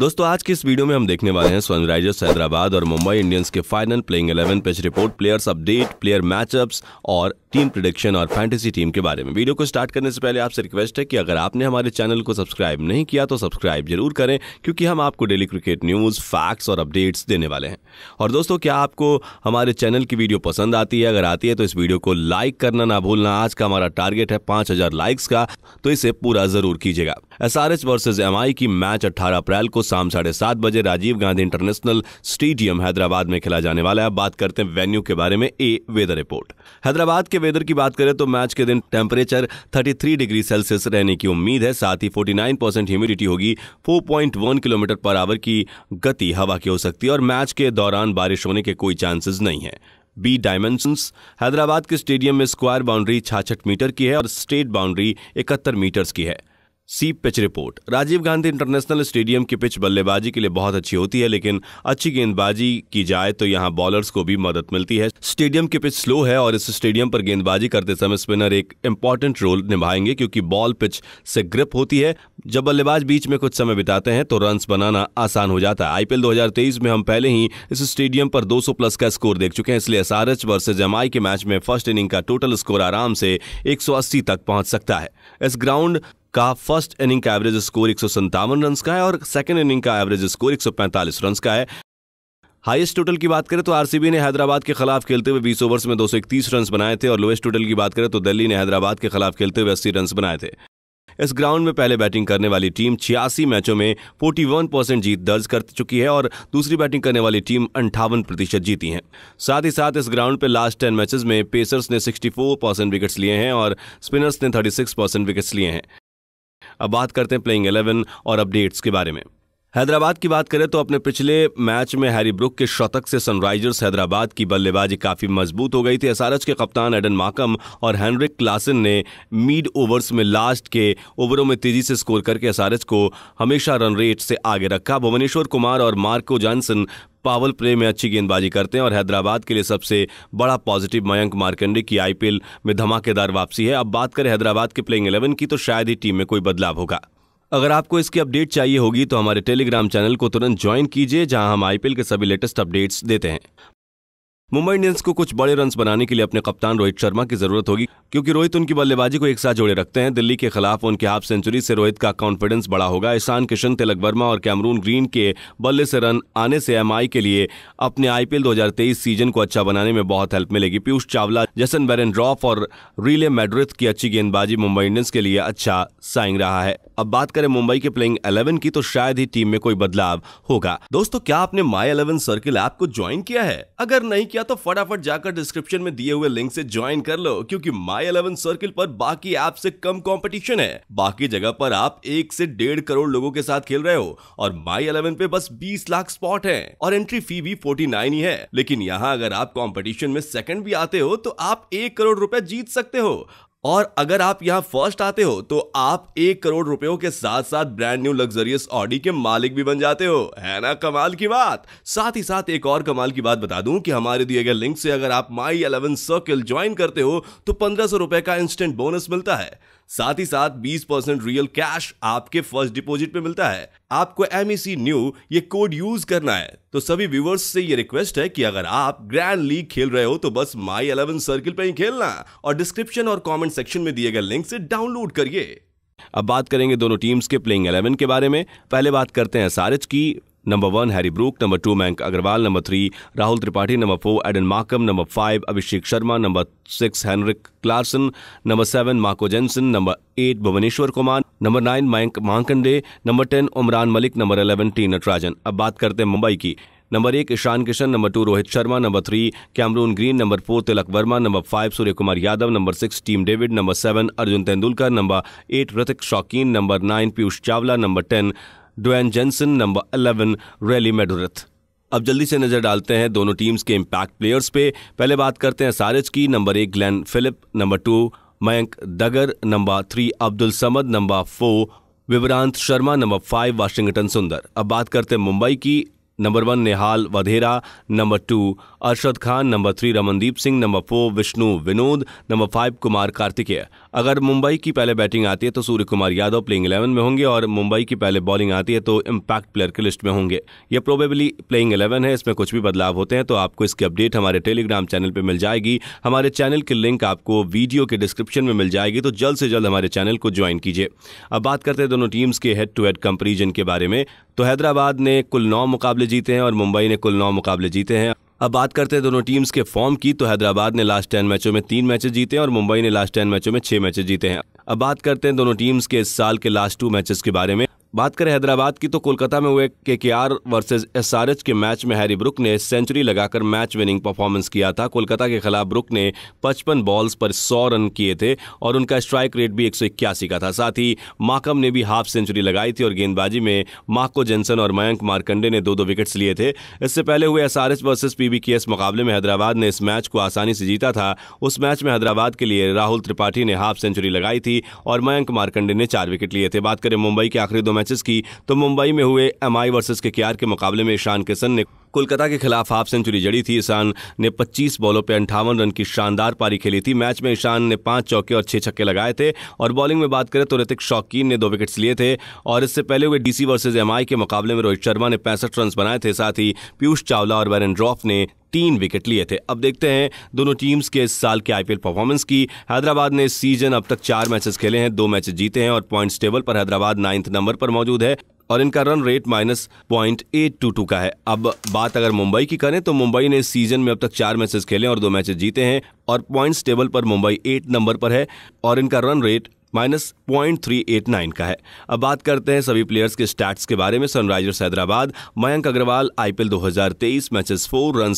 दोस्तों आज के इस वीडियो में हम देखने वाले हैं सनराइजर्स हैदराबाद और मुंबई इंडियंस के final playing 11 pitch report players update player matchups और टीम प्रिडिक्शन और फैंटेसी टीम के बारे में वीडियो को स्टार्ट करने से पहले आपसे रिक्वेस्ट है कि अगर आपने हमारे चैनल को सब्सक्राइब नहीं किया तो सब्सक्राइब जरूर करें क्योंकि हम आपको डेली क्रिकेट न्यूज़ फैक्ट्स और अपडेट्स देने वाले हैं और दोस्तों क्या आपको हमारे चैनल की वीडियो पसंद आती है अगर आती है तो इस वीडियो को लाइक करना ना भूलना आज का हमारा टारगेट है पांच लाइक्स का तो इसे पूरा जरूर कीजिएगा एस आर वर्सेज एम की मैच अट्ठारह अप्रैल को शाम साढ़े सात बजे राजीव गांधी इंटरनेशनल स्टेडियम हैदराबाद में खेला जाने वाला है बात करते हैं वेन्यू के बारे में ए वेदर रिपोर्ट हैदराबाद के वेदर की बात करें तो मैच के दिन टेम्परेचर 33 डिग्री सेल्सियस रहने की उम्मीद है साथ ही 49 परसेंट ह्यूमिडिटी होगी 4.1 किलोमीटर पर आवर की गति हवा की हो सकती है और मैच के दौरान बारिश होने के कोई चांसेस नहीं है बी डायमेंशंस हैदराबाद के स्टेडियम में स्क्वायर बाउंड्री 66 मीटर की है और स्टेट बाउंड्री 71 मीटर्स की है सी pitch report Rajiv Gandhi international stadium की पिच बल्लेबाजी के लिए बहुत अच्छी होती है लेकिन अच्छी गेंदबाजी की जाए तो यहां बॉलर्स को भी मदद मिलती है स्टेडियम की पिच स्लो है और इस स्टेडियम पर गेंदबाजी करते समय स्पिनर एक इम्पोर्टेंट रोल निभाएंगे क्योंकि बॉल पिच से ग्रिप होती है जब बल्लेबाज बीच में कुछ समय बिताते हैं तो रन बनाना आसान हो जाता है आईपीएल दो में हम पहले ही इस स्टेडियम पर दो प्लस का स्कोर देख चुके हैं इसलिए एस एच वर्सेज जमाई के मैच में फर्स्ट इनिंग का टोटल स्कोर आराम से एक तक पहुंच सकता है इस ग्राउंड का फर्स्ट इनिंग का एवरेज स्कोर एक रन का है और सेकेंड इनिंग का एवरेज स्कोर एक रन का है हाईएस्ट टोटल की बात करें तो आरसीबी ने हैदराबाद के खिलाफ खेलते हुए 20 ओवर्स में 231 रन बनाए थे और लोएस्ट टोटल की बात करें तो दिल्ली ने हैदराबाद के खिलाफ खेलते हुए 80 रन बनाए थे इस ग्राउंड में पहले बैटिंग करने वाली टीम छियासी मैचों में 41 परसेंट जीत दर्ज कर चुकी है और दूसरी बैटिंग करने वाली टीम अंठावन प्रतिशत जीती है साथ ही साथ इस ग्राउंड पर लास्ट टेन मैचेस में पेसर्स ने फोर परसेंट विकेट्स लिए हैं और स्पिनर्स ने सिक्स परसेंट विकेट्स लिए हैं अब बात करते हैं प्लेइंग एलेवन और अपडेट्स के बारे में हैदराबाद की बात करें तो अपने पिछले मैच में हैरी ब्रुक के शतक से सनराइजर्स हैदराबाद की बल्लेबाजी काफ़ी मजबूत हो गई थी एसआरएच के कप्तान एडन माकम और हैनरिक क्लासन ने मीड ओवर्स में लास्ट के ओवरों में तेजी से स्कोर करके एसआरएच को हमेशा रन रेट से आगे रखा भुवनेश्वर कुमार और मार्को जॉनसन पावल प्ले में अच्छी गेंदबाजी करते हैं और हैदराबाद के लिए सबसे बड़ा पॉजिटिव मयंक मार्कंडे की आईपीएल में धमाकेदार वापसी है अब बात करें हैदराबाद के प्लेइंग 11 की तो शायद ही टीम में कोई बदलाव होगा अगर आपको इसकी अपडेट चाहिए होगी तो हमारे टेलीग्राम चैनल को तुरंत ज्वाइन कीजिए जहां हम आईपीएल के सभी लेटेस्ट अपडेट्स देते हैं मुंबई इंडियंस को कुछ बड़े रन बनाने के लिए अपने कप्तान रोहित शर्मा की जरूरत होगी क्योंकि रोहित उनकी बल्लेबाजी को एक साथ जोड़े रखते हैं दिल्ली के खिलाफ उनके हाफ सेंचुरी से रोहित का कॉन्फिडेंस बड़ा होगा ईशान किशन तिलक वर्मा और कैमरून ग्रीन के बल्ले से रन आने से एमआई के लिए अपने आईपीएल दो सीजन को अच्छा बनाने में बहुत हेल्प मिलेगी पीयूष चावला जसन बैरन ड्रॉफ और रीले मेड्रिथ की अच्छी गेंदबाजी मुंबई इंडियंस के लिए अच्छा साइंग रहा है अब बात करें मुंबई के प्लेइंग इलेवन की तो शायद ही टीम में कोई बदलाव होगा दोस्तों क्या आपने माई इलेवन सर्किल ऐप को ज्वाइन किया है अगर नहीं किया तो फटाफट जाकर डिस्क्रिप्शन में दिए हुए लिंक से ज्वाइन कर लो क्योंकि माई इलेवन सर्किल पर बाकी ऐप से कम कंपटीशन है बाकी जगह पर आप एक से डेढ़ करोड़ लोगों के साथ खेल रहे हो और माई इलेवन पे बस बीस लाख स्पॉट है और एंट्री फी भी फोर्टी ही है लेकिन यहाँ अगर आप कॉम्पिटिशन में सेकंड भी आते हो तो आप एक करोड़ रूपए जीत सकते हो और अगर आप यहाँ फर्स्ट आते हो तो आप एक करोड़ रुपयों के साथ साथ ब्रांड न्यू लग्जरियस ऑडी के मालिक भी बन जाते हो है ना कमाल की बात साथ ही साथ एक और कमाल की बात बता दूं कि हमारे दिए गए लिंक से अगर आप माई अलेवन सर्किल ज्वाइन करते हो तो पंद्रह सौ रुपए का इंस्टेंट बोनस मिलता है साथ ही साथ 20 परसेंट रियल कैश आपके फर्स्ट डिपॉजिट पे मिलता है आपको एम न्यू e ये कोड यूज करना है तो सभी व्यूवर्स से ये रिक्वेस्ट है कि अगर आप ग्रैंड लीग खेल रहे हो तो बस माई अलेवन सर्किल पे ही खेलना और डिस्क्रिप्शन और कमेंट सेक्शन में दिए गए लिंक से डाउनलोड करिए अब बात करेंगे दोनों टीम्स के प्लेइंग 11 के बारे में पहले बात करते हैं सारिच की number one Harry Brook number two Mayank Agarwal number three Rahul Tripathi number four Aiden Markram number five Abhishek Sharma number six Heinrich Klaasen number seven Marco Jansen number eight Bhuvneshwar Kumar number nine Mayank Markande number ten Umran Malik number eleven T Natarajan अब बात करते हैं मुंबई की number एक Ishan Kishan number two Rohit Sharma number three Cameron Green number four Tilak Verma number five Surya Kumar Yadav number six Tim David number seven Arjun Tendulkar number eight Hrithik Shokeen number nine Piyush Chawla number ten Duan Jansen number 11 Riley Meredith अब जल्दी से नजर डालते हैं दोनों टीम्स के इम्पैक्ट प्लेयर्स पे पहले बात करते हैं सारिज की नंबर एक Glenn Phillip number two Mayank Dagar number three Abdul Samad number four Vivrant Sharma number five Washington Sundar अब बात करते हैं मुंबई की number one Nehal Wadhera number two Arshad Khan number three Ramandeep Singh number four Vishnu Vinod number five Kumar Kartikeya अगर मुंबई की पहले बैटिंग आती है तो सूर्य कुमार यादव प्लेइंग इलेवन में होंगे और मुंबई की पहले बॉलिंग आती है तो इम्पैक्ट प्लेयर की लिस्ट में होंगे यह प्रोबेबली प्लेइंग इलेवन है इसमें कुछ भी बदलाव होते हैं तो आपको इसकी अपडेट हमारे टेलीग्राम चैनल पर मिल जाएगी हमारे चैनल की लिंक आपको वीडियो के डिस्क्रिप्शन में मिल जाएगी तो जल्द से जल्द हमारे चैनल को ज्वाइन कीजिए अब बात करते हैं दोनों टीम्स के हेड टू हेड कंपेरिजन के बारे में तो हैदराबाद ने कुल नौ मुकाबले जीते हैं और मुंबई ने कुल नौ मुकाबले जीते हैं अब बात करते हैं दोनों टीम्स के फॉर्म की तो हैदराबाद ने लास्ट टेन मैचों में तीन मैचेस जीते हैं और मुंबई ने लास्ट टेन मैचों में छह मैचेस जीते हैं अब बात करते हैं दोनों टीम्स के इस साल के लास्ट टू मैचेस के बारे में बात करें हैदराबाद की तो कोलकाता में हुए K K R versus S R H के मैच में हैरी ब्रुक ने सेंचुरी लगाकर मैच विनिंग परफॉर्मेंस किया था कोलकाता के खिलाफ ब्रुक ने 55 बॉल्स पर 100 रन किए थे और उनका स्ट्राइक रेट भी एक का था साथ ही माकम ने भी हाफ सेंचुरी लगाई थी और गेंदबाजी में माको जेंसन और मयंक मारकंडे ने दो दो विकेट्स लिए थे इससे पहले हुए S R H versus P K S मुकाबले में हैदराबाद ने इस मैच को आसानी से जीता था उस मैच में हैदराबाद के लिए राहुल त्रिपाठी ने हाफ सेंचुरी लगाई थी और मयंक मारकंडे ने चार विकेट लिए थे बात करें मुंबई के आखिरी दो मैच मैचेस की तो मुंबई में हुए एम आई वर्सेज के के मुकाबले में ईशान किशन ने कोलकाता के खिलाफ हाफ सेंचुरी जड़ी थी ईशान ने 25 बॉलों पर अंठावन रन की शानदार पारी खेली थी मैच में ईशान ने पांच चौके और छह छक्के लगाए थे और बॉलिंग में बात करें तो ऋतिक शौकीन ने दो विकेट्स लिए थे और इससे पहले हुए डीसी वर्सेज एम के मुकाबले में रोहित शर्मा ने पैंसठ रन बनाए थे साथ ही पीयूष चावला और बैरन ड्रॉफ ने तीन विकेट लिए थे अब देखते हैं दोनों टीम्स के इस साल के आईपीएल परफॉर्मेंस की हैदराबाद ने सीजन अब तक चार मैचेस खेले हैं दो मैचेस जीते हैं और पॉइंट्स टेबल पर हैदराबाद नाइन्थ नंबर पर मौजूद है और इनका run rate minus point eight two two का है अब बात अगर मुंबई की करें तो मुंबई ने इस सीजन में अब तक चार मैचेस खेले और दो मैचेस जीते हैं और पॉइंट्स टेबल पर मुंबई एट नंबर पर है और इनका run rate minus point three eight nine का है अब बात करते हैं सभी प्लेयर्स के स्टैट्स के बारे में Sunrisers Hyderabad Mayank Agarwal IPL 2023 matches four run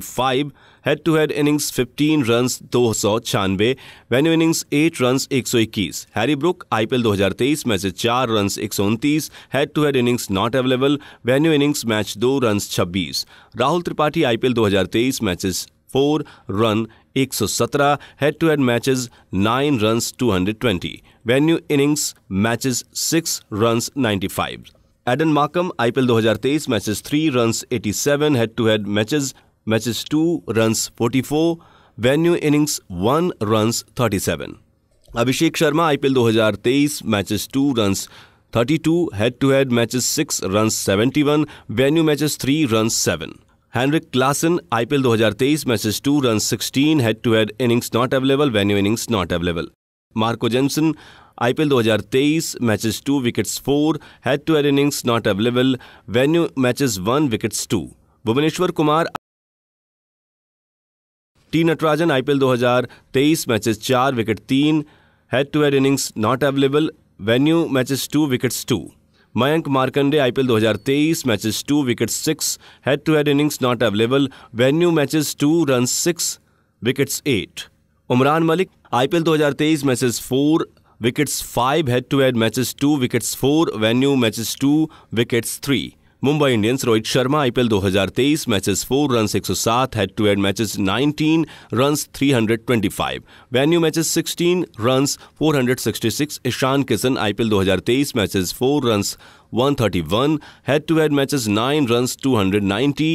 five head to head innings 15 run दो सौ छियानवे venue innings 8 runs 121 Harry Brook IPL 2023 में से चार रन एक सौ उनतीस head to head innings not available venue innings match दो run 26 Rahul Tripathi IPL 2023 matches four run 117 head to head matches 9 hundred 220 venue innings matches 6 ninety 95 Aiden Markram IPL 2023 matches run eighty 87 head to head matches two run forty 44, venue innings run thirty 37. Abhishek Sharma IPL 2023 matches 2 runs 32, head to head matches 6 runs 71, venue matches three runs 7. Heinrich Klaasen IPL 2023 matches two run 16 head to head innings not available venue innings not available Marco Jansen IPL 2023 matches two wickets four head to head innings not available venue matches one wickets two Bhuvneshwar Kumar T Natarajan IPL 2023 matches चार wicket तीन head to head innings not available venue matches two wickets two Mayank Markande IPL 2023 matches two wicket six head to head innings not available venue matches two run six wickets eight Umran Malik IPL 2023 matches four wickets five head to head matches two wickets four venue matches two wickets three Mumbai Indians Rohit Sharma IPL 2023 matches 4 run 107 head to head matches 19 run 325 venue matches 16 runs 466 Ishan Kishan IPL 2023 matches 4 run 131 head to head matches 9 run 290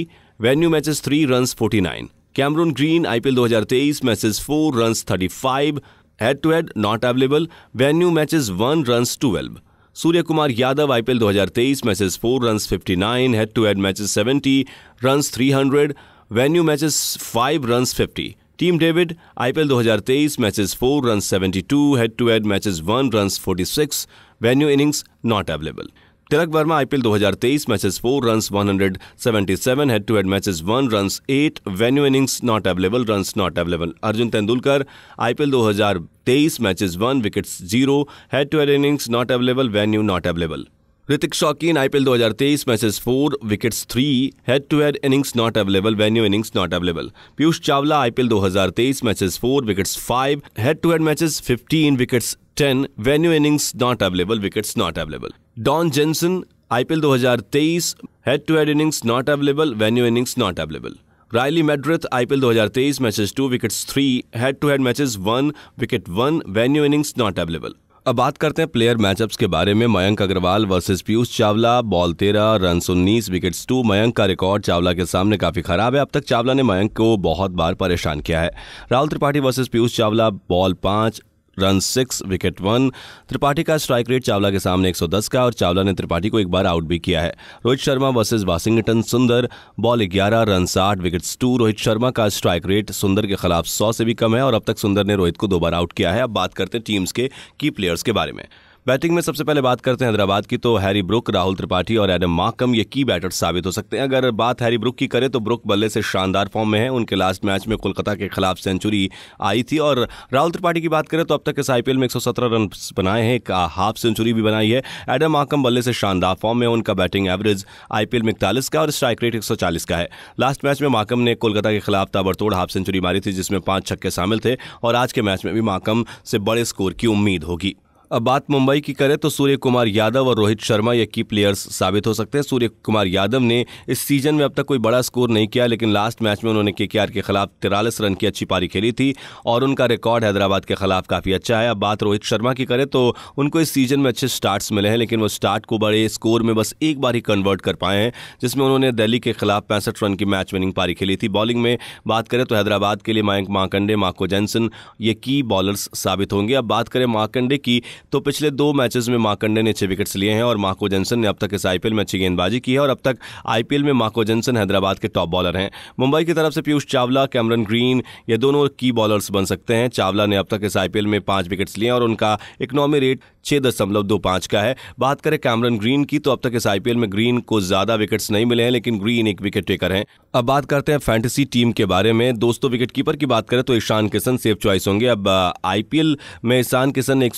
venue matches 3 run 49 Cameron Green IPL 2023 matches 4 run 35 head to head not available venue matches 1 run 12 Surya Kumar Yadav IPL 2023 matches 4 run 59 head to head matches 70 run 300 venue matches 5 run 50 Tim David IPL 2023 matches 4 run 72 head to head matches 1 run 46 venue innings not available Tilak Varma IPL 2023 matches 4 runs 177 head to head matches 1 runs 8 venue innings not available runs not available Arjun Tendulkar IPL 2023 matches 1 wickets 0 head to head innings not available venue not available Hrithik Shokeen IPL 2023 हजार तेईस matches four wicket three head to head innings not available venue innings not available Piyush Chawla IPL 2023 हजार तेईस matches four wicket five head to head matches fifteen wicket ten venue innings not available wicket not available Duan Jansen IPL 2023 head to head innings not available venue innings not available Riley Meredith IPL 2023 matches two wicket three head to head matches one wicket one venue innings not available अब बात करते हैं player matchups के बारे में Mayank Agarwal versus Piyush Chawla ball तेरह run उन्नीस wickets two Mayank का रिकॉर्ड चावला के सामने काफी खराब है अब तक चावला ने मयंक को बहुत बार परेशान किया है राहुल त्रिपाठी वर्सेस पीयूष चावला बॉल पांच run six wicket one Tripathi का स्ट्राइक रेट चावला के सामने 110 का और चावला ने त्रिपाठी को एक बार आउट भी किया है Rohit Sharma versus Washington Sundar ball ग्यारह रन साठ विकेट टू रोहित शर्मा का स्ट्राइक रेट सुंदर के खिलाफ सौ से भी कम है और अब तक सुंदर ने रोहित को दो बार आउट किया है अब बात करते हैं टीम्स के की प्लेयर्स के बारे में बैटिंग में सबसे पहले बात करते हैं हैदराबाद की तो हैरी ब्रुक राहुल त्रिपाठी और एडम माकम ये की बैटर साबित हो सकते हैं अगर बात हैरी ब्रुक की करें तो ब्रुक बल्ले से शानदार फॉर्म में है उनके लास्ट मैच में कोलकाता के खिलाफ सेंचुरी आई थी और राहुल त्रिपाठी की बात करें तो अब तक इस आईपीएल में एक रन बनाए हैं एक हाफ सेंचुरी भी बनाई है एडम माकम बल्ले से शानदार फॉर्म में उनका बैटिंग एवरेज आईपीएल में इकतालीस का और स्ट्राइक रेट एक का है लास्ट मैच में माकम ने कोलकाता के खिलाफ ताबड़तोड़ हाफ सेंचुरी मारी थी जिसमें पांच छक्के शामिल थे और आज के मैच में भी माकम से बड़े स्कोर की उम्मीद होगी अब बात मुंबई की करें तो सूर्य कुमार यादव और रोहित शर्मा ये की प्लेयर्स साबित हो सकते हैं सूर्य कुमार यादव ने इस सीजन में अब तक कोई बड़ा स्कोर नहीं किया लेकिन लास्ट मैच में उन्होंने के के खिलाफ तिरालीस रन की अच्छी पारी खेली थी और उनका रिकॉर्ड हैदराबाद के खिलाफ काफ़ी अच्छा है अब बात रोहित शर्मा की करें तो उनको इस सीजन में अच्छे स्टार्ट्स मिले हैं लेकिन वो स्टार्ट को बड़े स्कोर में बस एक बार ही कन्वर्ट कर पाए हैं जिसमें उन्होंने दिल्ली के खिलाफ पैंसठ रन की मैच विनिंग पारी खेली थी बॉलिंग में बात करें तो हैदराबाद के लिए मयंक माकंडे मार्को जैनसन ये की बॉलर्स साबित होंगे अब बात करें माकंडे की तो पिछले दो मैचेस में माकंडे ने छह विकेट्स लिए हैं और माको जेंसन ने अब तक इस आईपीएल में अच्छी गेंदबाजी की है और अब तक आईपीएल में माको जेंसन हैदराबाद के टॉप बॉलर हैं मुंबई की तरफ से पीयूष चावला कैमरन ग्रीन ये दोनों की बॉलर्स बन सकते हैं चावला ने अब तक इस आईपीएल में पांच विकेट्स लिए और उनका इकोनॉमी रेट छह दशमलव दो पांच का है बात करें कैमरन ग्रीन की तो अब तक इस आईपीएल में ग्रीन को ज़्यादा विकेट्स नहीं मिले हैं लेकिन ग्रीन एक विकेट टेकर हैं अब बात करते हैं फैंटेसी टीम के बारे में दोस्तों विकेट कीपर की बात करें तो ईशान किशन सेफ चॉइस होंगे अब आईपीएल में ईशान किशन ने एक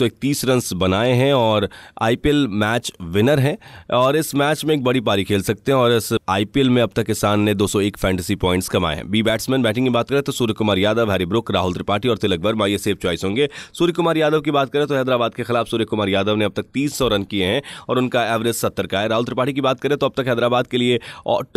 रन बनाए हैं और आईपीएल मैच विनर हैं और इस मैच में एक बड़ी पारी खेल सकते हैं और इस आईपीएल में अब तक किसान ने 201 फैंटेसी पॉइंट्स कमाए हैं बी बैट्समैन बैटिंग की बात करें तो सूर्य कुमार यादव हैरी ब्रुक राहुल त्रिपाठी और तिलक वर्मा ये सेफ चॉइस होंगे सूर्य कुमार यादव की बात करें तो हैदराबाद के खिलाफ सूर्य कुमार यादव ने अब तक तीस रन किए हैं और उनका एवरेज सत्तर का है राहुल त्रिपाठी की बात करें तो अब तक हैदराबाद के लिए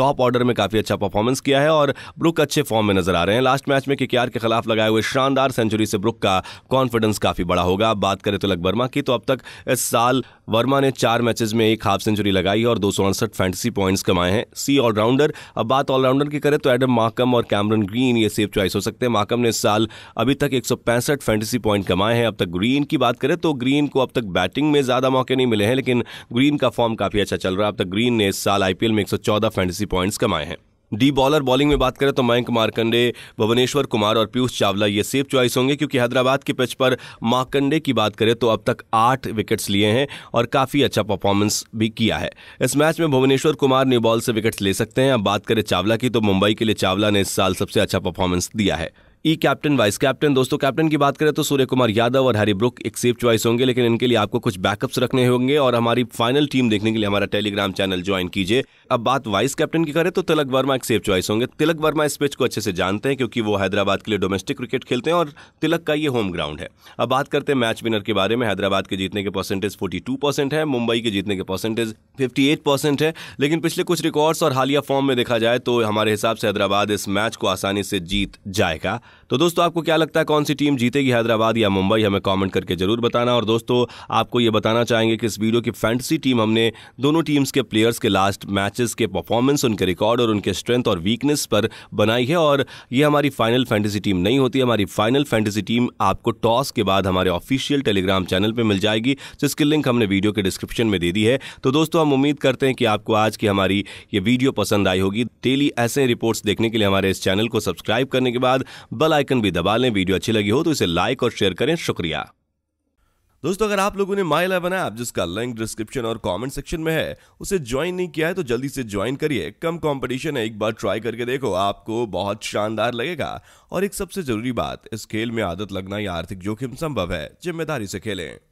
टॉप ऑर्डर में काफी अच्छा परफॉर्मेंस किया है और ब्रुक अच्छे फॉर्म में नजर आ रहे हैं लास्ट मैच में के के खिलाफ लगाए हुए शानदार सेंचुरी से ब्रुक का कॉन्फिडेंस काफी बड़ा होगा बात करें तो लग वर्मा की तो अब तक इस साल वर्मा ने चार मैचेस में एक हाफ सेंचुरी लगाई और दो सौ अड़सठ फैंटसी पॉइंट्स कमाए हैं सी ऑलराउंडर अब बात ऑलराउंडर की करें तो एडम माकम और कैमरन ग्रीन ये सेफ चॉइस हो सकते हैं माकम ने इस साल अभी तक एक फैंटसी पॉइंट कमाए हैं अब तक ग्रीन की बात करें तो ग्रीन को अब तक बैटिंग में ज़्यादा मौके नहीं मिले हैं लेकिन ग्रीन का फॉर्म काफ़ी अच्छा चल रहा है अब तक ग्रीन ने इस साल आईपीएल में चौदह फैंटसी पॉइंट्स कमाए हैं डी बॉलर बॉलिंग में बात करें तो मयंक मार्कंडे भुवनेश्वर कुमार और पीयूष चावला ये सेफ चॉइस होंगे क्योंकि हैदराबाद के पिच पर मार्कंडे की बात करें तो अब तक आठ विकेट्स लिए हैं और काफ़ी अच्छा परफॉर्मेंस भी किया है इस मैच में भुवनेश्वर कुमार न्यू बॉल से विकेट्स ले सकते हैं अब बात करें चावला की तो मुंबई के लिए चावला ने इस साल सबसे अच्छा परफॉर्मेंस दिया है ई कैप्टन वाइस कैप्टन दोस्तों कैप्टन की बात करें तो सूर्य कुमार यादव और हरी ब्रुक एक सेफ च्वाइस होंगे लेकिन इनके लिए आपको कुछ बैकअप्स रखने होंगे और हमारी फाइनल टीम देखने के लिए हमारा टेलीग्राम चैनल ज्वाइन कीजिए अब बात वाइस कैप्टन की करें तो तिलक वर्मा एक सेफ च्वाइस होंगे तिलक वर्मा इस पिच को अच्छे से जानते हैं क्योंकि वो हैदराबाद के लिए डोमेस्टिक क्रिकेट खेलते हैं और तिलक का ये होम ग्राउंड है अब बात करते हैं मैच विनर के बारे में हैदराबाद के जीतने के परसेंटेज फोर्टी परसेंट है मुंबई के जीतने के परसेंटेज फिफ्टी परसेंट है लेकिन पिछले कुछ रिकॉर्ड्स और हालिया फॉर्म में देखा जाए तो हमारे हिसाब से हैदराबाद इस मैच को आसानी से जीत जाएगा तो दोस्तों आपको क्या लगता है कौन सी टीम जीतेगी हैदराबाद या मुंबई हमें कमेंट करके जरूर बताना और दोस्तों आपको ये बताना चाहेंगे कि इस वीडियो की फैंटसी टीम हमने दोनों टीम्स के प्लेयर्स के लास्ट मैचेस के परफॉर्मेंस उनके रिकॉर्ड और उनके स्ट्रेंथ और वीकनेस पर बनाई है और ये हमारी फाइनल फैंटेसी टीम नहीं होती हमारी फाइनल फैंटेसी टीम आपको टॉस के बाद हमारे ऑफिशियल टेलीग्राम चैनल पर मिल जाएगी जिसकी लिंक हमने वीडियो के डिस्क्रिप्शन में दे दी है तो दोस्तों हम उम्मीद करते हैं कि आपको आज की हमारी ये वीडियो पसंद आई होगी डेली ऐसे रिपोर्ट्स देखने के लिए हमारे इस चैनल को सब्सक्राइब करने के बाद बेल आइकन भी दबा लें वीडियो अच्छी लगी हो तो इसे लाइक और शेयर करें शुक्रिया दोस्तों अगर आप लोगों ने माई इलेवन ऐप जिसका लिंक डिस्क्रिप्शन और कमेंट सेक्शन में है उसे ज्वाइन नहीं किया है तो जल्दी से ज्वाइन करिए कम कंपटीशन है एक बार ट्राई करके देखो आपको बहुत शानदार लगेगा और एक सबसे जरूरी बात इस खेल में आदत लगना या आर्थिक जोखिम संभव है जिम्मेदारी से खेलें